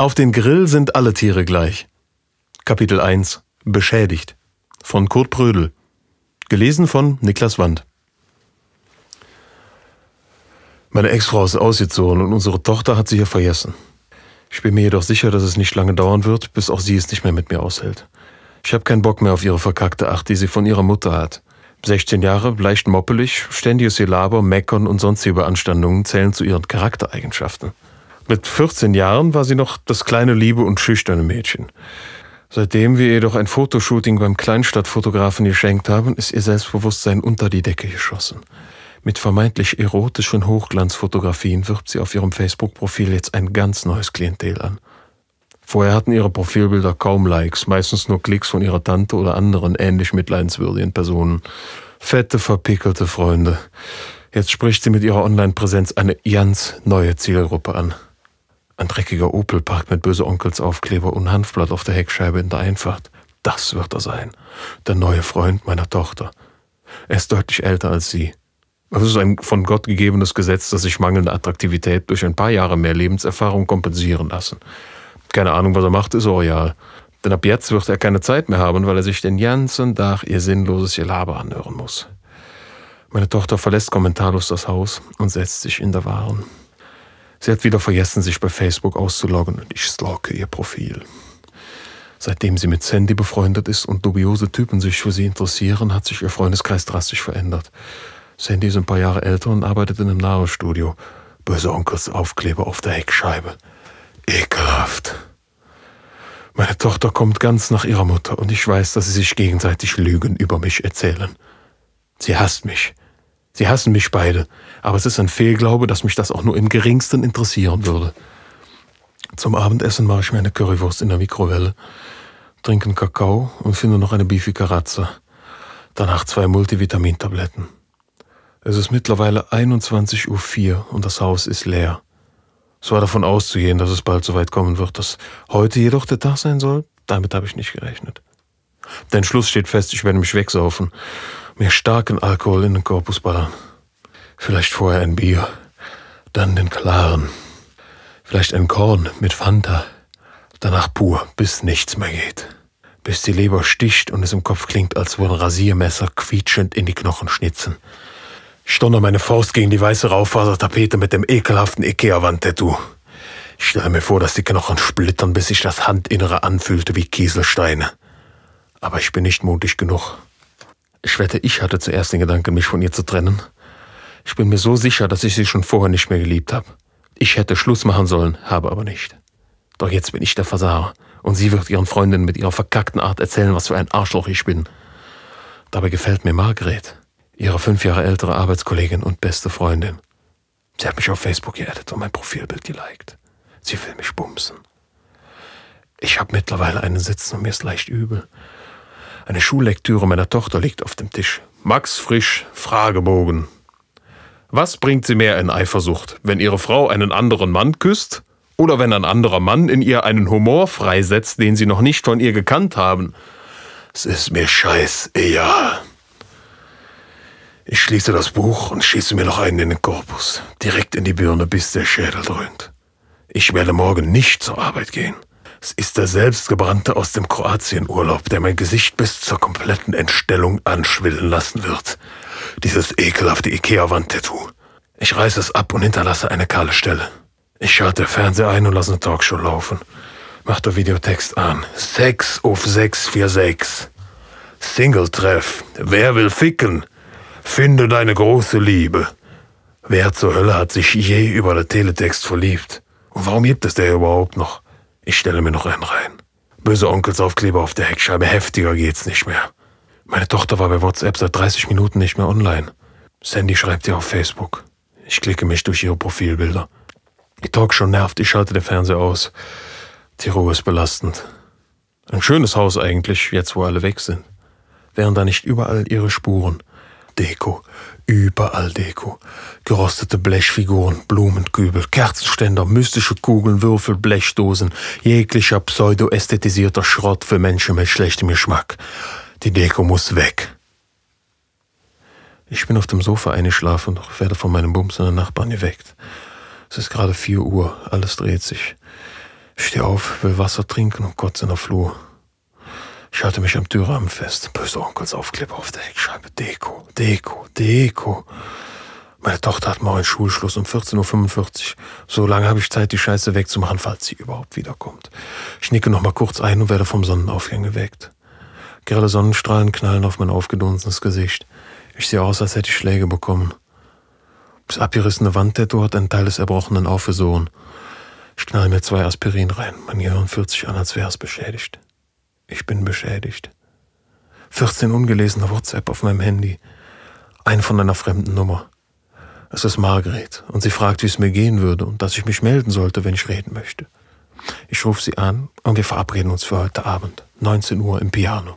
Auf den Grill sind alle Tiere gleich. Kapitel 1 Beschädigt von Kurt Brödel. Gelesen von Niklas Wand. Meine Ex-Frau ist ausgezogen und unsere Tochter hat sie hier vergessen. Ich bin mir jedoch sicher, dass es nicht lange dauern wird, bis auch sie es nicht mehr mit mir aushält. Ich habe keinen Bock mehr auf ihre verkackte Acht, die sie von ihrer Mutter hat. 16 Jahre, leicht moppelig, ständiges Gelaber, Meckern und sonstige Beanstandungen zählen zu ihren Charaktereigenschaften. Mit 14 Jahren war sie noch das kleine, liebe und schüchterne Mädchen. Seitdem wir ihr doch ein Fotoshooting beim Kleinstadtfotografen geschenkt haben, ist ihr Selbstbewusstsein unter die Decke geschossen. Mit vermeintlich erotischen Hochglanzfotografien wirbt sie auf ihrem Facebook-Profil jetzt ein ganz neues Klientel an. Vorher hatten ihre Profilbilder kaum Likes, meistens nur Klicks von ihrer Tante oder anderen ähnlich mitleidenswürdigen Personen. Fette, verpickelte Freunde. Jetzt spricht sie mit ihrer Online-Präsenz eine ganz neue Zielgruppe an. Ein dreckiger Opel parkt mit böse Onkels Aufkleber und Hanfblatt auf der Heckscheibe in der Einfahrt. Das wird er sein. Der neue Freund meiner Tochter. Er ist deutlich älter als sie. Es ist ein von Gott gegebenes Gesetz, dass sich mangelnde Attraktivität durch ein paar Jahre mehr Lebenserfahrung kompensieren lassen. Keine Ahnung, was er macht, ist royal. Denn ab jetzt wird er keine Zeit mehr haben, weil er sich den ganzen Tag ihr sinnloses Gelaber anhören muss. Meine Tochter verlässt kommentarlos das Haus und setzt sich in der Waren. Sie hat wieder vergessen, sich bei Facebook auszuloggen und ich stalke ihr Profil. Seitdem sie mit Sandy befreundet ist und dubiose Typen sich für sie interessieren, hat sich ihr Freundeskreis drastisch verändert. Sandy ist ein paar Jahre älter und arbeitet in einem Nahrungsstudio. Böse Onkels Aufkleber auf der Heckscheibe. Ekelhaft. Meine Tochter kommt ganz nach ihrer Mutter und ich weiß, dass sie sich gegenseitig Lügen über mich erzählen. Sie hasst mich. Sie hassen mich beide, aber es ist ein Fehlglaube, dass mich das auch nur im geringsten interessieren würde. Zum Abendessen mache ich mir eine Currywurst in der Mikrowelle, trinke einen Kakao und finde noch eine Bificarazza. Danach zwei Multivitamintabletten. Es ist mittlerweile 21.04 Uhr und das Haus ist leer. Es war davon auszugehen, dass es bald so weit kommen wird, dass heute jedoch der Tag sein soll. Damit habe ich nicht gerechnet. Denn Schluss steht fest, ich werde mich wegsaufen mir starken Alkohol in den Korpus ballern. Vielleicht vorher ein Bier, dann den klaren. Vielleicht ein Korn mit Fanta. Danach pur, bis nichts mehr geht. Bis die Leber sticht und es im Kopf klingt, als würden Rasiermesser quietschend in die Knochen schnitzen. Ich donner meine Faust gegen die weiße Raufasertapete mit dem ekelhaften Ikea-Wand-Tattoo. Ich stelle mir vor, dass die Knochen splittern, bis sich das Handinnere anfühlte wie Kieselsteine. Aber ich bin nicht mutig genug. Ich wette, ich hatte zuerst den Gedanken, mich von ihr zu trennen. Ich bin mir so sicher, dass ich sie schon vorher nicht mehr geliebt habe. Ich hätte Schluss machen sollen, habe aber nicht. Doch jetzt bin ich der Versager und sie wird ihren Freundinnen mit ihrer verkackten Art erzählen, was für ein Arschloch ich bin. Dabei gefällt mir Margret, ihre fünf Jahre ältere Arbeitskollegin und beste Freundin. Sie hat mich auf Facebook geaddet und mein Profilbild geliked. Sie will mich bumsen. Ich habe mittlerweile einen Sitz und mir ist leicht übel. Eine Schullektüre meiner Tochter liegt auf dem Tisch. Max Frisch, Fragebogen. Was bringt sie mehr in Eifersucht, wenn ihre Frau einen anderen Mann küsst oder wenn ein anderer Mann in ihr einen Humor freisetzt, den sie noch nicht von ihr gekannt haben? Es ist mir scheißegal. Ich schließe das Buch und schieße mir noch einen in den Korpus, direkt in die Birne, bis der Schädel dröhnt. Ich werde morgen nicht zur Arbeit gehen. Es ist der selbstgebrannte aus dem Kroatienurlaub, der mein Gesicht bis zur kompletten Entstellung anschwillen lassen wird. Dieses ekelhafte Ikea-Wand-Tattoo. Ich reiße es ab und hinterlasse eine kahle Stelle. Ich schalte Fernseher ein und lasse eine Talkshow laufen. Mach der Videotext an. Sex auf 646. Single-Treff. Wer will ficken? Finde deine große Liebe. Wer zur Hölle hat sich je über den Teletext verliebt? Und warum gibt es der überhaupt noch? Ich stelle mir noch einen rein. Böse Onkelsaufkleber auf der Heckscheibe, heftiger geht's nicht mehr. Meine Tochter war bei WhatsApp seit 30 Minuten nicht mehr online. Sandy schreibt ihr auf Facebook. Ich klicke mich durch ihre Profilbilder. Die Talkshow nervt, ich schalte den Fernseher aus. Die ist belastend. Ein schönes Haus eigentlich, jetzt wo alle weg sind. Wären da nicht überall ihre Spuren? Deko. Überall Deko. Gerostete Blechfiguren, Blumenkübel, Kerzenständer, mystische Kugeln, Würfel, Blechdosen, jeglicher pseudo-ästhetisierter Schrott für Menschen mit schlechtem Geschmack. Die Deko muss weg. Ich bin auf dem Sofa eingeschlafen und werde von meinem Bums bumsenden Nachbarn geweckt. Es ist gerade vier Uhr, alles dreht sich. Ich stehe auf, will Wasser trinken und kotze in der Flur. Ich halte mich am Türrahmen fest. Böse Onkels Aufkleber auf der Heckscheibe. Deko, Deko, Deko. Meine Tochter hat morgen Schulschluss um 14.45 Uhr. So lange habe ich Zeit, die Scheiße wegzumachen, falls sie überhaupt wiederkommt. Ich nicke noch mal kurz ein und werde vom Sonnenaufgang geweckt. Grelle Sonnenstrahlen knallen auf mein aufgedunsenes Gesicht. Ich sehe aus, als hätte ich Schläge bekommen. Das abgerissene Wandtattoo hat einen Teil des erbrochenen aufgesogen. Ich knall mir zwei Aspirin rein. Mein Gehirn fühlt sich an, als wäre es beschädigt. Ich bin beschädigt. 14 ungelesene WhatsApp auf meinem Handy. Ein von einer fremden Nummer. Es ist Margret und sie fragt, wie es mir gehen würde und dass ich mich melden sollte, wenn ich reden möchte. Ich rufe sie an und wir verabreden uns für heute Abend, 19 Uhr im Piano.